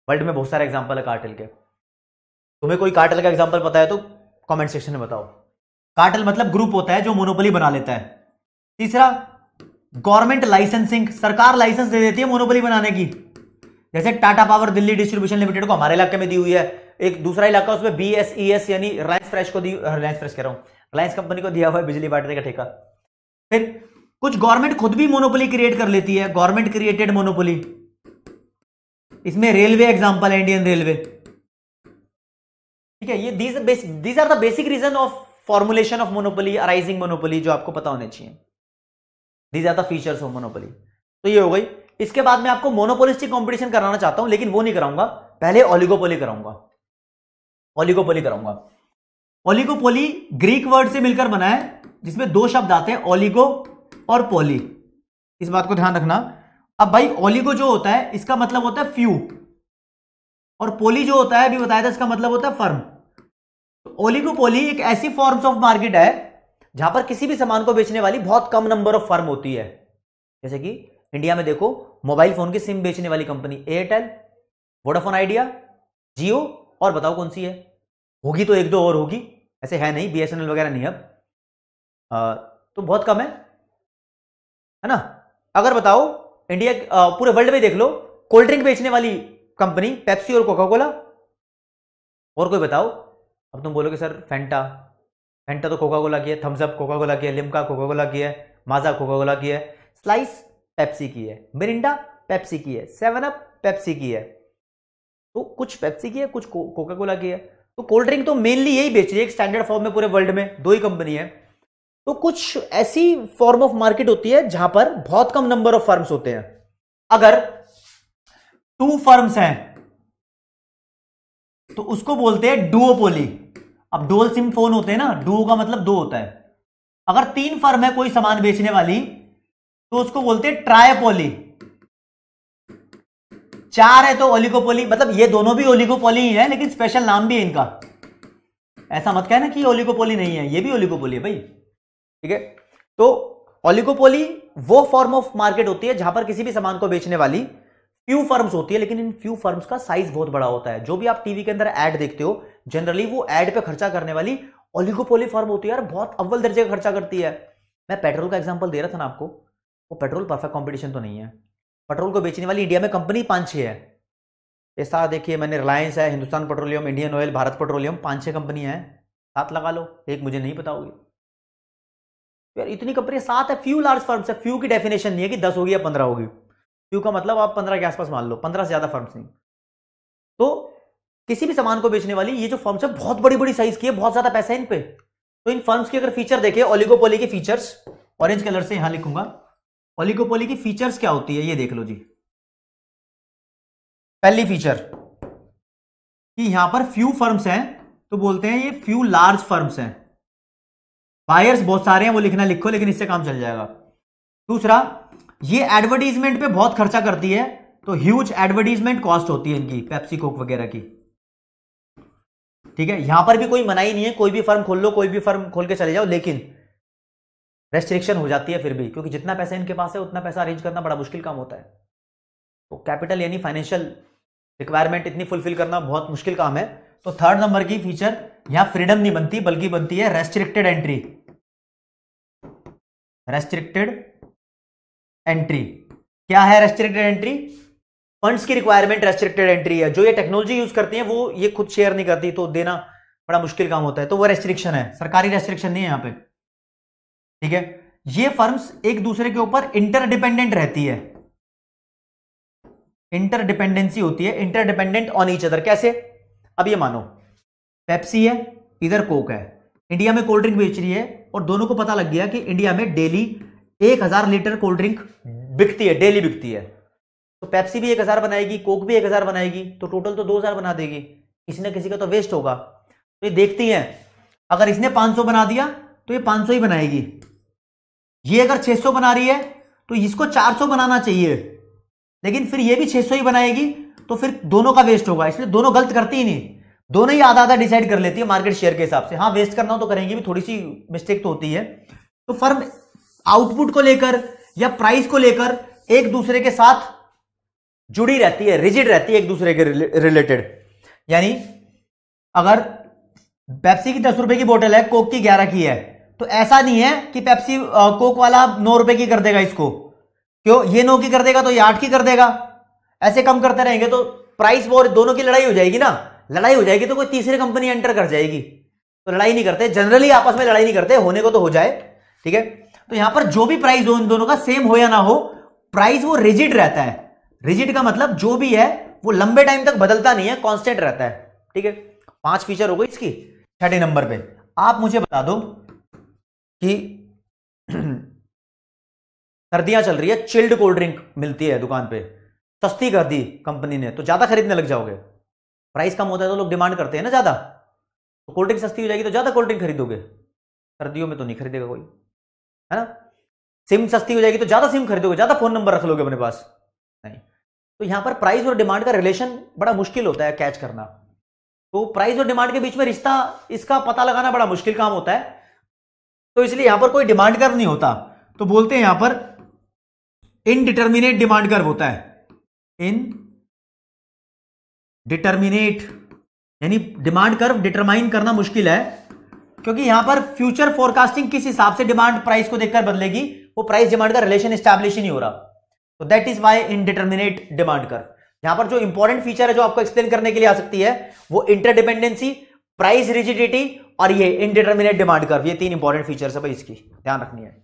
वर्ल्ड में बहुत सारे एग्जाम्पल है कार्टल के तुम्हें कोई कार्टल का एग्जाम्पल पता है तो कमेंट सेक्शन में बताओ कार्टल मतलब ग्रुप होता है जो मोनोपोली बना लेता है तीसरा गवर्नमेंट लाइसेंसिंग सरकार लाइसेंस दे देती है मोनोपोली बनाने की जैसे Tata Power Delhi Distribution Limited को हमारे इलाके में दी हुई है एक दूसरा इलाका उसमें बी एस ई एस यानी रिलायंस फ्रेश को दी रिलायंस फ्रेश कह रहा हूं रिलायंस कंपनी को दिया हुआ है बिजली बांटने का ठेका फिर कुछ गवर्नमेंट खुद भी मोनोपोली क्रिएट कर लेती है गवर्नमेंट क्रिएटेड मोनोपोली इसमें रेलवे एग्जाम्पल है इंडियन रेलवे ठीक है ये these are the basic reason of formulation of monopoly arising monopoly जो आपको पता होने चाहिए these are the features of monopoly तो ये हो गई इसके बाद मैं आपको मोनोपोलिस्टिक कॉम्पिटिशन कराना चाहता हूं लेकिन वो नहीं कराऊंगा पहले ऑलिगोपोली कराऊंगा ओलिगोपोली कराऊंगा ओलिगोपोली ग्रीक वर्ड से मिलकर बना है जिसमें दो शब्द आते हैं ओलिगो और पोली इस बात को ध्यान रखना अब भाई ओलिगो जो होता है इसका मतलब होता है फ्यू और पोली जो होता है अभी बताया था इसका मतलब होता है फर्म ओलिगोपोली एक ऐसी फॉर्म्स ऑफ मार्केट है जहां पर किसी भी सामान को बेचने वाली बहुत कम नंबर ऑफ फर्म होती है जैसे कि इंडिया में देखो मोबाइल फोन की सिम बेचने वाली company Airtel Vodafone Idea Jio और बताओ कौन सी है होगी तो एक दो और होगी ऐसे है नहीं बी वगैरह नहीं अब आ, तो बहुत कम है है ना अगर बताओ इंडिया पूरे वर्ल्ड में देख लो कोल्ड ड्रिंक बेचने वाली कंपनी पेप्सी और कोका कोला और कोई बताओ अब तुम बोलोगे सर फेंटा फेंटा तो कोका कोला की है थम्सअप कोका कोला की है लिमका कोका कोला की है माजा कोका कोला की है स्लाइस पेप्सी की है मिरिंडा पेप्सी की है सेवन अप पेप्सी की है तो कुछ पेप्सी की है कुछ कोका कोला की है तो कोल्ड ड्रिंक तो मेनली यही बेच रही है एक स्टैंडर्ड फॉर्म में पूरे वर्ल्ड में दो ही कंपनी है तो कुछ ऐसी फॉर्म ऑफ मार्केट होती है जहां पर बहुत कम नंबर ऑफ फर्म्स होते हैं अगर टू फर्म्स हैं तो उसको बोलते हैं डुओपोली अब डोल सिम फोन होते हैं ना डुओ का मतलब दो होता है अगर तीन फर्म है कोई सामान बेचने वाली तो उसको बोलते हैं ट्रायपोली चार है तो ओलिगोपोली मतलब ये दोनों भी ओलिगोपोली ही है लेकिन स्पेशल नाम भी है इनका ऐसा मत कहना कि ओलिगोपोली नहीं है ये भी ओलिगोपोली है भाई ठीक है तो ओलिगोपोली वो फॉर्म ऑफ मार्केट होती है जहां पर किसी भी सामान को बेचने वाली फ्यू फर्म्स होती है लेकिन इन फ्यू फर्म्स का साइज बहुत बड़ा होता है जो भी आप टीवी के अंदर एड देखते हो जनरली वो एड पे खर्चा करने वाली ओलिगोपोली फर्म होती है और बहुत अव्वल दर्जे का खर्चा करती है मैं पेट्रोल का एग्जाम्पल दे रहा था ना आपको वो पेट्रोल परफेक्ट कॉम्पिटिशन तो नहीं है पेट्रोल को बेचने वाली इंडिया में कंपनी पाँच छः है ये देखिए मैंने रिलायंस है Hindustan Petroleum Indian Oil Bharat Petroleum पाँच छः कंपनी हैं सात लगा लो एक मुझे नहीं पता होगी यार इतनी कंपनी सात है फ्यू लार्ज फर्म्स है फ्यू की डेफिनेशन नहीं है कि दस होगी या पंद्रह होगी क्यू का मतलब आप पंद्रह के आसपास मान लो पंद्रह से ज़्यादा फर्म्स नहीं तो किसी भी सामान को बेचने वाली ये जो फर्म्स है बहुत बड़ी बड़ी साइज की है बहुत ज़्यादा पैसा है इन पे तो इन फर्म्स के अगर फीचर देखे ओलिगोपोली के फीचर्स ऑरेंज कलर से यहां लिखूंगा ओलिगोपोली की फीचर्स क्या होती है ये देख लो जी पहली फीचर कि यहां पर फ्यू फर्म्स हैं तो बोलते हैं ये फ्यू लार्ज फर्म्स हैं बायर्स बहुत सारे हैं वो लिखना लिखो लेकिन इससे काम चल जाएगा दूसरा ये एडवर्टीजमेंट पे बहुत खर्चा करती है तो ह्यूज एडवर्टीजमेंट कॉस्ट होती है इनकी पेप्सी कोक वगैरह की ठीक है यहां पर भी कोई मनाही नहीं है कोई भी फर्म खोल लो कोई भी फर्म खोल के चले जाओ लेकिन रेस्ट्रिक्शन हो जाती है फिर भी क्योंकि जितना पैसा इनके पास है उतना पैसा अरेंज करना बड़ा मुश्किल काम होता है तो कैपिटल यानी फाइनेंशियल रिक्वायरमेंट इतनी फुलफिल करना बहुत मुश्किल काम है तो थर्ड नंबर की फीचर यहां फ्रीडम नहीं बनती बल्कि बनती है रेस्ट्रिक्टेड एंट्री रेस्ट्रिक्टेड एंट्री क्या है रेस्ट्रिक्टेड एंट्री फंड्स की रिक्वायरमेंट रेस्ट्रिक्टेड एंट्री है जो ये टेक्नोलॉजी यूज करती है वो ये खुद शेयर नहीं करती तो देना बड़ा मुश्किल काम होता है तो वो रेस्ट्रिक्शन है सरकारी रेस्ट्रिक्शन नहीं है यहां पे ठीक है ये फर्म्स एक दूसरे के ऊपर इंटरडिपेंडेंट रहती है इंटरडिपेंडेंसी होती है इंटरडिपेंडेंट ऑन ईच अदर कैसे अब ये मानो पेप्सी है इधर कोक है इंडिया में कोल्ड ड्रिंक बेच रही है और दोनों को पता लग गया कि इंडिया में डेली एक हजार लीटर कोल्ड ड्रिंक बिकती है डेली बिकती है तो पेप्सी भी एक हजार बनाएगी कोक भी एक हजार बनाएगी तो टोटल तो दो हजार बना देगी किसी ना किसी का तो वेस्ट होगा तो ये देखती है अगर इसने पांच सौ बना दिया तो ये सौ ही बनाएगी ये अगर छह सौ बना रही है तो इसको चार सौ बनाना चाहिए लेकिन फिर ये भी छह सौ ही बनाएगी तो फिर दोनों का वेस्ट होगा इसलिए दोनों गलत करती ही नहीं दोनों ही आधा आधा डिसाइड कर लेती है मार्केट शेयर के हिसाब से हाँ वेस्ट करना हो तो करेंगी भी थोड़ी सी मिस्टेक तो होती है तो फर्म आउटपुट को लेकर या प्राइस को लेकर एक दूसरे के साथ जुड़ी रहती है रिजिड रहती है एक दूसरे के रिलेटेड यानी अगर पेप्सी की दस रुपए की बोतल है कोक की ग्यारह की है तो ऐसा नहीं है कि पेप्सी कोक वाला नौ रुपए की कर देगा इसको क्यों ये नौ की कर देगा तो ये आठ की कर देगा ऐसे कम करते रहेंगे तो प्राइस वो दोनों की लड़ाई हो जाएगी ना लड़ाई हो जाएगी तो कोई तीसरी कंपनी एंटर कर जाएगी तो लड़ाई नहीं करते जनरली आपस में लड़ाई नहीं करते होने को तो हो जाए ठीक है तो यहां पर जो भी प्राइस हो इन दोनों का सेम हो या ना हो प्राइस वो रिजिड रहता है रिजिड का मतलब जो भी है वो लंबे टाइम तक बदलता नहीं है कॉन्स्टेंट रहता है ठीक है पांच फीचर हो गई इसकी छठे नंबर पे आप मुझे बता दो कि सर्दियां चल रही है चिल्ड कोल्ड ड्रिंक मिलती है दुकान पे सस्ती कर दी कंपनी ने तो ज्यादा खरीदने लग जाओगे प्राइस कम होता है तो लोग डिमांड करते हैं ना ज्यादा तो कोल्ड ड्रिंक सस्ती हो जाएगी तो ज्यादा कोल्ड ड्रिंक खरीदोगे सर्दियों में तो नहीं खरीदेगा कोई है ना सिम सस्ती हो जाएगी तो ज्यादा सिम खरीदोगे ज्यादा फोन नंबर रख लोगे अपने पास नहीं तो यहां पर प्राइस और डिमांड का रिलेशन बड़ा मुश्किल होता है कैच करना तो प्राइस और डिमांड के बीच में रिश्ता इसका पता लगाना बड़ा मुश्किल काम होता है तो इसलिए यहां पर कोई डिमांड कर्व नहीं होता तो बोलते हैं यहां पर इनडिटर्मिनेट डिमांड कर्व होता है इन डिटर्मिनेट यानी डिमांड कर्व डिटरमाइन करना मुश्किल है क्योंकि यहां पर फ्यूचर फोरकास्टिंग किस हिसाब से डिमांड प्राइस को देखकर बदलेगी वो प्राइस डिमांड का रिलेशन स्टैब्लिश ही नहीं हो रहा तो that is why indeterminate demand curve यहां पर जो इंपॉर्टेंट फीचर है जो आपको एक्सप्लेन करने के लिए आ सकती है वो इंटरडिपेंडेंसी प्राइस रिजिडिटी और ये इनडिटर्मिनेट डिमांड कर ये तीन इंपॉर्टेंट फीचर है इसकी ध्यान रखनी है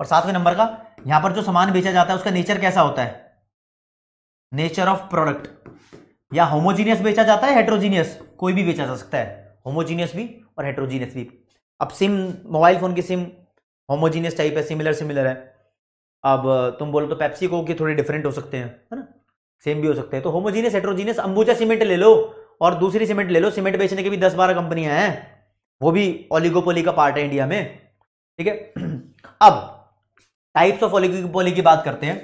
और सातवें नंबर का यहां पर जो सामान बेचा जाता है उसका नेचर कैसा होता है नेचर ऑफ प्रोडक्ट या होमोजीनियस बेचा जाता है हेट्रोजीनियस कोई भी बेचा जा सकता है होमोजीनियस भी और हेट्रोजीनियस भी अब सिम मोबाइल फ़ोन की सिम होमोजीनियस टाइप है सिमिलर सिमिलर है अब तुम बोलो तो पेप्सी को कि थोड़े डिफरेंट हो सकते हैं है ना सेम भी हो सकते हैं तो होमोजीनियस हेट्रोजीनियस अंबुजा सीमेंट ले लो और दूसरी सीमेंट ले लो सीमेंट बेचने की भी दस बारह कंपनियां हैं वो भी ओलिगोपोली का पार्ट है इंडिया में ठीक है अब टाइप्स ऑफ ओलिगोपोली की बात करते हैं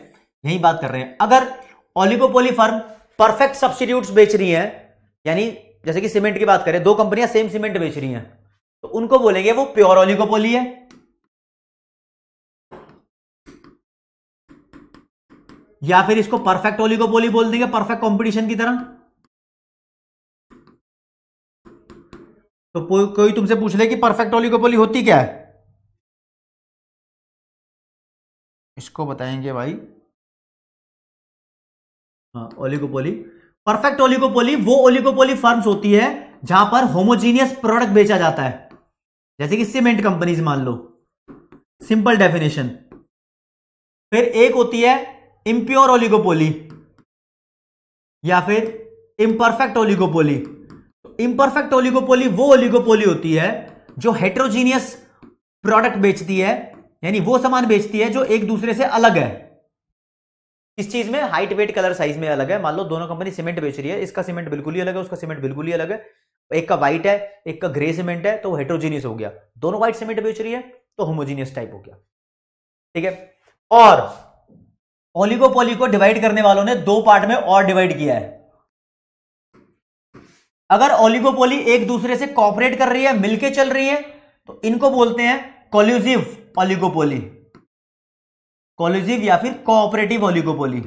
यही बात कर रहे हैं अगर ओलिगोपोली फर्म परफेक्ट सब्सिट्यूट बेच रही है यानी जैसे कि सीमेंट की बात करें दो कंपनियां सेम सीमेंट बेच रही हैं तो उनको बोलेंगे वो प्योर ऑलिकोपोली है या फिर इसको परफेक्ट ऑलिकोपोली बोल देंगे परफेक्ट कंपटीशन की तरह तो कोई तुमसे पूछ ले कि परफेक्ट ऑलिगोपोली होती क्या है इसको बताएंगे भाई हाँ ओलिगोपोली परफेक्ट ओलिकोपोली वो ओलिकोपोली फर्म्स होती है जहां पर होमोजीनियस प्रोडक्ट बेचा जाता है जैसे कि सीमेंट कंपनीज मान लो सिंपल डेफिनेशन फिर एक होती है इम्प्योर ओलिगोपोली या फिर इम्परफेक्ट ओलिगोपोली इम्परफेक्ट ओलिगोपोली वो ओलिगोपोली होती है जो हेट्रोजीनियस प्रोडक्ट बेचती है यानी वो सामान बेचती है जो एक दूसरे से अलग है इस चीज में हाइट वेट कलर साइज में अलग है मान लो दोनों कंपनी सीमेंट बेच रही है इसका सीमेंट बिल्कुल ही अलग है उसका सीमेंट बिल्कुल ही अलग है एक का व्हाइट है एक का ग्रे सीमेंट है तो हेट्रोजीनियस हो गया दोनों व्हाइट सीमेंट बेच रही है तो होमोजीनियस टाइप हो गया ठीक है और ओलिगोपोली को डिवाइड करने वालों ने दो पार्ट में और डिवाइड किया है अगर ओलिगोपोली एक दूसरे से कॉपरेट कर रही है मिलके चल रही है तो इनको बोलते हैं कॉल्यूसिव ओलिगोपोली कॉलेजिव या फिर कोऑपरेटिव ऑलिगोपोली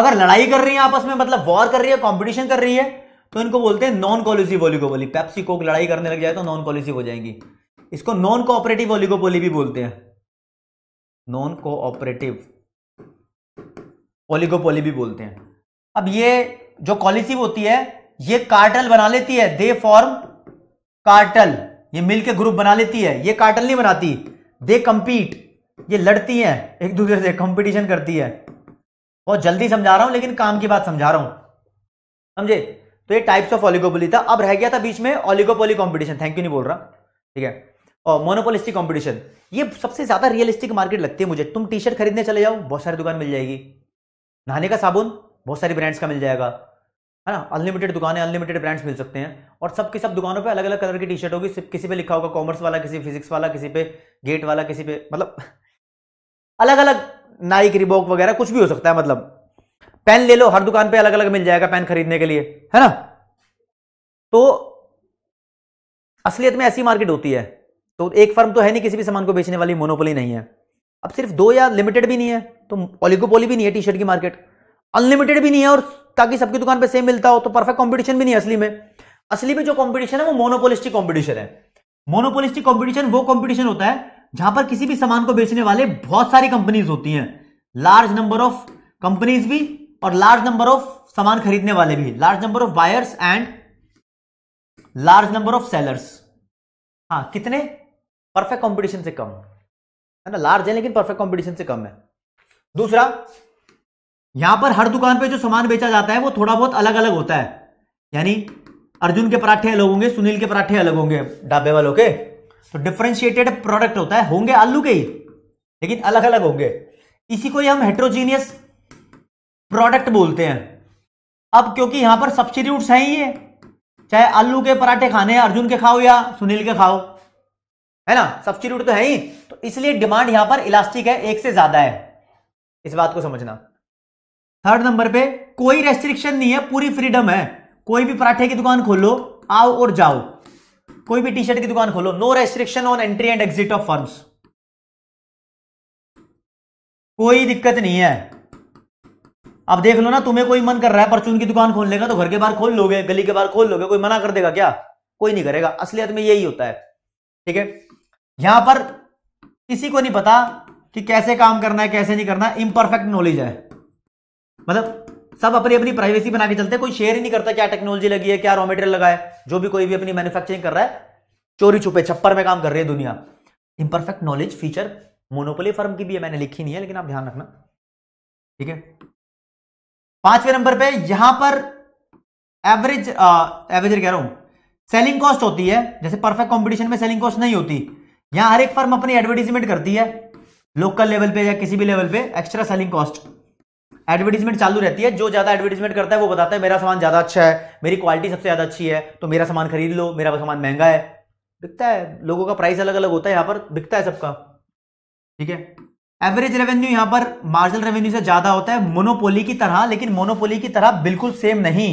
अगर लड़ाई कर रही है आपस में मतलब वॉर कर रही है कंपटीशन कर रही है तो इनको बोलते हैं non collusive oligopoly Pepsi Coke लड़ाई करने लग जाए तो नॉन कॉलेजिव हो जाएंगी इसको नॉन कोऑपरेटिव ऑलिगोपोली भी बोलते हैं नॉन कोऑपरेटिव ऑलिगोपोली भी बोलते हैं अब ये जो कॉलिसिव होती है ये कार्टल बना लेती है दे फॉर्म कार्टल ये मिलके ग्रुप बना लेती है ये कार्टल नहीं बनाती दे कंपीट ये लड़ती हैं एक दूसरे से कंपटीशन करती है बहुत जल्दी समझा रहा हूं लेकिन काम की बात समझा रहा हूं समझे तो ये टाइप्स ऑफ ऑलिगोपोली था अब रह गया था बीच में ऑलिगोपोली कंपटीशन थैंक यू नहीं बोल रहा ठीक है और मोनोपोलिस्टिक कंपटीशन ये सबसे ज्यादा रियलिस्टिक मार्केट लगती है मुझे तुम टी शर्ट खरीदने चले जाओ बहुत सारी दुकान मिल जाएगी नहाने का साबुन बहुत सारी ब्रांड्स का मिल जाएगा है ना अनलिमिटेड दुकानें अनलिमिटेड ब्रांड्स मिल सकते हैं और सब की सब दुकानों पे अलग अलग कलर की टी शर्ट होगी किसी पे लिखा होगा कॉमर्स वाला किसी फिजिक्स वाला किसी पे गेट वाला किसी पे मतलब अलग अलग नाइक रिबोक वगैरह कुछ भी हो सकता है मतलब पेन ले लो हर दुकान पे अलग अलग मिल जाएगा पेन खरीदने के लिए है ना तो असलियत में ऐसी मार्केट होती है तो एक फर्म तो है नहीं किसी भी सामान को बेचने वाली मोनोपोली नहीं है अब सिर्फ दो या लिमिटेड भी नहीं है तो ओलिगोपोली भी नहीं है टी शर्ट की मार्केट अनलिमिटेड भी नहीं है और ताकि सबकी दुकान पे सेम मिलता हो तो परफेक्ट कंपटीशन भी नहीं असली में असली में जो कंपटीशन है वो मोनोपोलिस्टिक कंपटीशन है मोनोपोलिस्टिक कंपटीशन वो कंपटीशन होता है जहां पर किसी भी सामान को बेचने वाले बहुत सारी कंपनीज होती हैं लार्ज नंबर ऑफ कंपनीज भी और लार्ज नंबर ऑफ सामान खरीदने वाले भी large number of buyers and large number of sellers हाँ कितने परफेक्ट कंपटीशन से कम है ना लार्ज है लेकिन परफेक्ट कंपटीशन से कम है दूसरा यहां पर हर दुकान पे जो सामान बेचा जाता है वो थोड़ा बहुत अलग अलग होता है यानी अर्जुन के पराठे अलग होंगे सुनील के पराठे अलग होंगे ढाबे वालों के तो डिफ्रेंशिएटेड प्रोडक्ट होता है होंगे आलू के ही लेकिन अलग अलग होंगे इसी को ही हम हेट्रोजीनियस प्रोडक्ट बोलते हैं अब क्योंकि यहां पर सब्सिट्यूट है ये चाहे आलू के पराठे खाने अर्जुन के खाओ या सुनील के खाओ है ना सब्सिट्यूट तो है ही तो इसलिए डिमांड यहां पर इलास्टिक है एक से ज्यादा है इस बात को समझना थर्ड नंबर पे कोई रेस्ट्रिक्शन नहीं है पूरी फ्रीडम है कोई भी पराठे की दुकान खोलो आओ और जाओ कोई भी टी शर्ट की दुकान खोलो no restriction on entry and exit of firms कोई दिक्कत नहीं है अब देख लो ना तुम्हें कोई मन कर रहा है परचून की दुकान खोलने का तो घर के बाहर खोल लोगे गली के बाहर खोल लोगे कोई मना कर देगा क्या कोई नहीं करेगा असलियत में यही होता है ठीक है यहां पर किसी को नहीं पता कि कैसे काम करना है कैसे नहीं करना इम्परफेक्ट नॉलेज है मतलब सब अपनी अपनी प्राइवेसी बना के चलते हैं कोई शेयर ही नहीं करता क्या टेक्नोलॉजी लगी है क्या रॉ मेटेरियल लगा है जो भी कोई भी अपनी मैन्युफैक्चरिंग कर रहा है चोरी छुपे छप्पर में काम कर रही है दुनिया imperfect knowledge feature monopoly firm की भी है मैंने लिखी नहीं है लेकिन आप ध्यान रखना ठीक है पांचवें नंबर पे यहां पर एवरेज एवरेज कह रहा हूं सेलिंग कॉस्ट होती है जैसे परफेक्ट कंपटीशन में सेलिंग कॉस्ट नहीं होती यहां हर एक फर्म अपनी एडवर्टीजमेंट करती है लोकल लेवल पे या किसी भी लेवल पे एक्स्ट्रा सेलिंग कॉस्ट एडवर्टीजमेंट चालू रहती है जो ज़्यादा एडवर्टीजमेंट करता है वो बताता है मेरा सामान ज़्यादा अच्छा है मेरी क्वालिटी सबसे ज़्यादा अच्छी है तो मेरा सामान खरीद लो मेरा सामान महंगा है बिकता है लोगों का प्राइस अलग अलग होता है यहाँ पर बिकता है सबका ठीक है एवरेज रेवेन्यू यहाँ पर मार्जिनल रेवेन्यू से ज़्यादा होता है मोनोपोली की तरह लेकिन मोनोपोली की तरह बिल्कुल सेम नहीं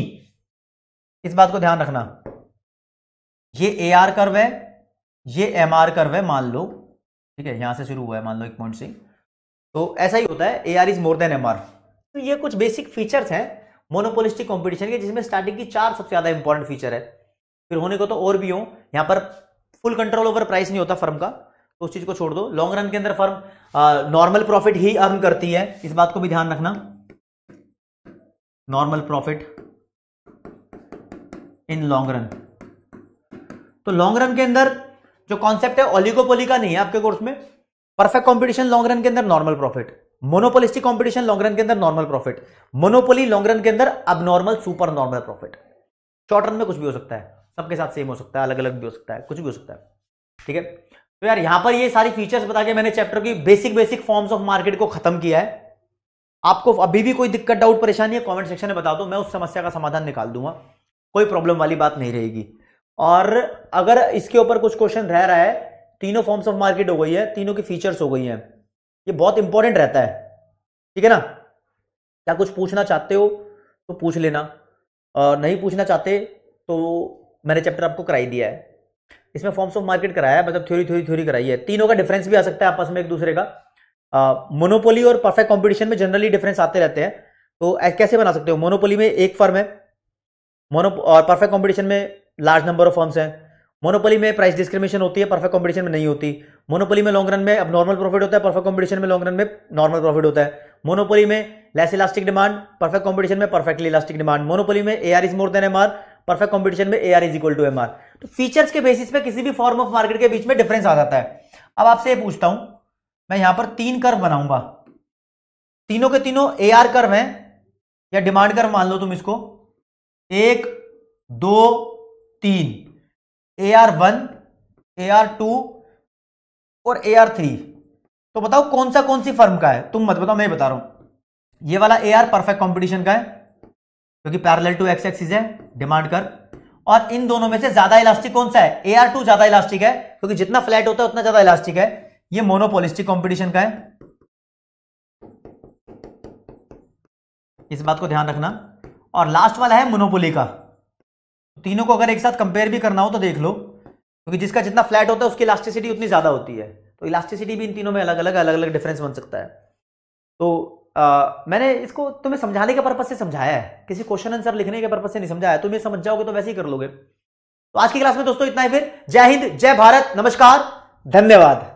इस बात को ध्यान रखना ये ए आर कर्व है ये एम आर कर्व है मान लो ठीक है यहां से शुरू हुआ है मान लो एक पॉइंट से तो ऐसा ही होता है A R is more than M R तो ये कुछ बेसिक फीचर्स हैं मोनोपोलिस्टिक कंपटीशन के जिसमें स्टार्टिंग की चार सबसे ज्यादा इंपॉर्टेंट फीचर है फिर होने को तो और भी हो यहां पर फुल कंट्रोल ओवर प्राइस नहीं होता फर्म का तो उस चीज को छोड़ दो लॉन्ग रन के अंदर फर्म नॉर्मल प्रॉफिट ही अर्न करती है इस बात को भी ध्यान रखना normal profit in long run तो लॉन्ग रन के अंदर जो कॉन्सेप्ट है ओलिगोपोली का नहीं है आपके कोर्स में परफेक्ट कंपटीशन लॉन्ग रन के अंदर normal profit monopolistic competition long run के अंदर normal profit monopoly long run के अंदर अब normal super normal profit short run में कुछ भी हो सकता है सबके साथ सेम हो सकता है अलग अलग भी हो सकता है कुछ भी हो सकता है ठीक है तो यार यहां पर ये सारी फीचर्स बता के मैंने चैप्टर की basic basic forms of market को खत्म किया है आपको अभी भी कोई दिक्कत डाउट परेशानी है कमेंट सेक्शन में बता दो मैं उस समस्या का समाधान निकाल दूंगा कोई प्रॉब्लम वाली बात नहीं रहेगी और अगर इसके ऊपर कुछ क्वेश्चन रह रहा है तीनों फॉर्म्स ऑफ मार्केट हो गई है तीनों की फीचर्स हो गई हैं ये बहुत इंपॉर्टेंट रहता है ठीक है ना क्या कुछ पूछना चाहते हो तो पूछ लेना और नहीं पूछना चाहते तो मैंने चैप्टर आपको कराई दिया है इसमें फॉर्म्स ऑफ मार्केट कराया है मतलब थ्योरी थ्योरी थ्योरी कराई है तीनों का डिफरेंस भी आ सकता है आपस में एक दूसरे का मोनोपोली और परफेक्ट कॉम्पिटिशन में जनरली डिफरेंस आते रहते हैं तो कैसे बना सकते हो मोनोपोली में एक फर्म है मोनो और परफेक्ट कॉम्पिटिशन में लार्ज नंबर ऑफ फर्म्स हैं मोनोपोली में प्राइस डिस्क्रिमिनेशन होती है परफेक्ट कॉम्पिटिशन में नहीं होती मोनोपोली में लॉन्ग रन में अब नॉर्मल प्रॉफिट होता है परफेक्ट कॉम्पिटिशन में लॉन्ग रन में नॉर्मल प्रॉफिट होता है मोनोपोली में less elastic demand perfect competition में परफेक्टली इलास्टिक डिमांड मोनोपोली में A R is more than M R perfect competition में A R is equal to M R तो features के basis पे किसी भी फॉर्म ऑफ मार्केट के बीच में डिफरेंस आ जाता है अब आपसे ये पूछता हूं मैं यहां पर तीन कर्व बनाऊंगा तीनों के तीनों ए आर कर्व है या डिमांड कर्व मान लो तुम इसको एक दो तीन A R one A R two और ए आर थ्री तो बताओ कौन सा कौन सी फर्म का है तुम मत बताओ मैं बता रहा हूं ये वाला ए आर परफेक्ट कॉम्पिटिशन का है क्योंकि पैरेलल टू एक्स एक्सिस है डिमांड कर और इन दोनों में से ज्यादा इलास्टिक कौन सा है ए आर टू ज्यादा इलास्टिक है क्योंकि जितना फ्लैट होता है उतना ज्यादा इलास्टिक है ये मोनोपोलिस्टिक कॉम्पिटिशन का है इस बात को ध्यान रखना और लास्ट वाला है मोनोपोली का तो तीनों को अगर एक साथ कंपेयर भी करना हो तो देख लो क्योंकि जिसका जितना फ्लैट होता है उसकी इलास्टिसिटी उतनी ज़्यादा होती है तो इलास्टिसिटी भी इन तीनों में अलग अलग अलग अलग डिफरेंस बन सकता है तो आ, मैंने इसको तुम्हें समझाने के पर्पज से समझाया है किसी क्वेश्चन आंसर लिखने के पर्पज से नहीं समझाया तुम ये समझ जाओगे तो वैसे ही कर लोगे तो आज की क्लास में दोस्तों इतना ही फिर जय हिंद जय भारत नमस्कार धन्यवाद